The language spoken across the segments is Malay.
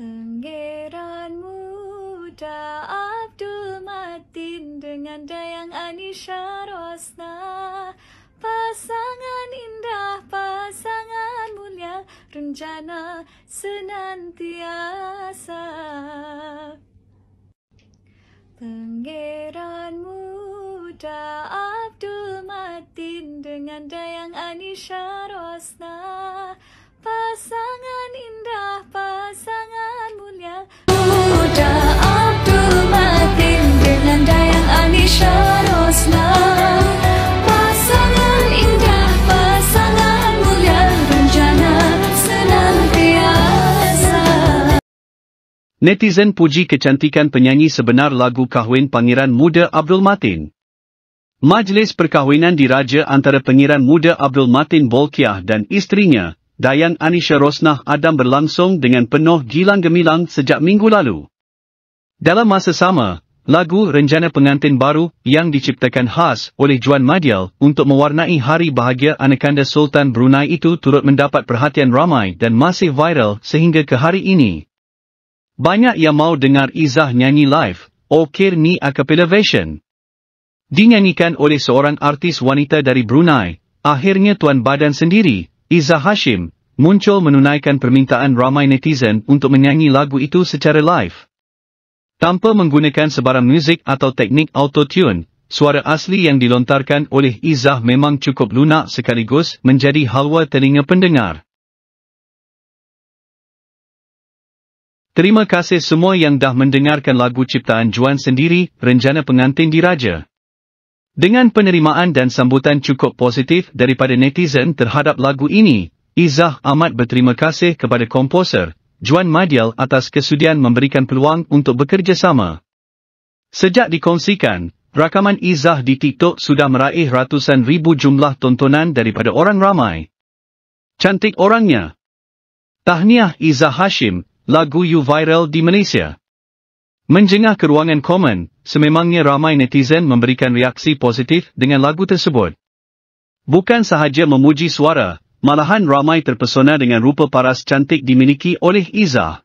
Pengeran muda Abdul Matin dengan Dayang Anisha Rosna Pasangan indah, pasangan mulia Renjana senantiasa Pengeran muda Abdul Matin dengan Dayang Anisha Rosna Pasangan Netizen puji kecantikan penyanyi sebenar lagu kahwin Pangeran Muda Abdul Matin. Majlis perkahwinan diraja antara Pangeran Muda Abdul Matin Bolkiah dan istrinya, Dayang Anisha Rosnah Adam berlangsung dengan penuh gilang gemilang sejak minggu lalu. Dalam masa sama, lagu Renjana Pengantin Baru yang diciptakan khas oleh Juan Madial untuk mewarnai hari bahagia anakanda Sultan Brunei itu turut mendapat perhatian ramai dan masih viral sehingga ke hari ini. Banyak yang mau dengar Izzah nyanyi live, Okir Ni Acapella Version. Dinyanyikan oleh seorang artis wanita dari Brunei, akhirnya Tuan Badan sendiri, Izzah Hashim, muncul menunaikan permintaan ramai netizen untuk menyanyi lagu itu secara live. Tanpa menggunakan sebarang muzik atau teknik autotune, suara asli yang dilontarkan oleh Izzah memang cukup lunak sekaligus menjadi halwa telinga pendengar. Terima kasih semua yang dah mendengarkan lagu ciptaan Juan sendiri, Renjana Pengantin Diraja. Dengan penerimaan dan sambutan cukup positif daripada netizen terhadap lagu ini, Izzah amat berterima kasih kepada komposer, Juan Madial atas kesudian memberikan peluang untuk bekerjasama. Sejak dikongsikan, rakaman Izzah di TikTok sudah meraih ratusan ribu jumlah tontonan daripada orang ramai. Cantik orangnya. Tahniah Izzah Hashim, lagu you viral di Malaysia. Menjengah ke ruangan komen, sememangnya ramai netizen memberikan reaksi positif dengan lagu tersebut. Bukan sahaja memuji suara, malahan ramai terpesona dengan rupa paras cantik dimiliki oleh Iza.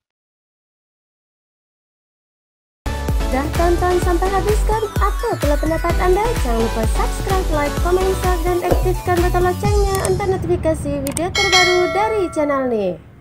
Dah tonton sampai habiskan? Apa pula pendapat anda? Jangan lupa subscribe, like, komen, share dan aktifkan butang loncengnya untuk notifikasi video terbaru dari channel ni.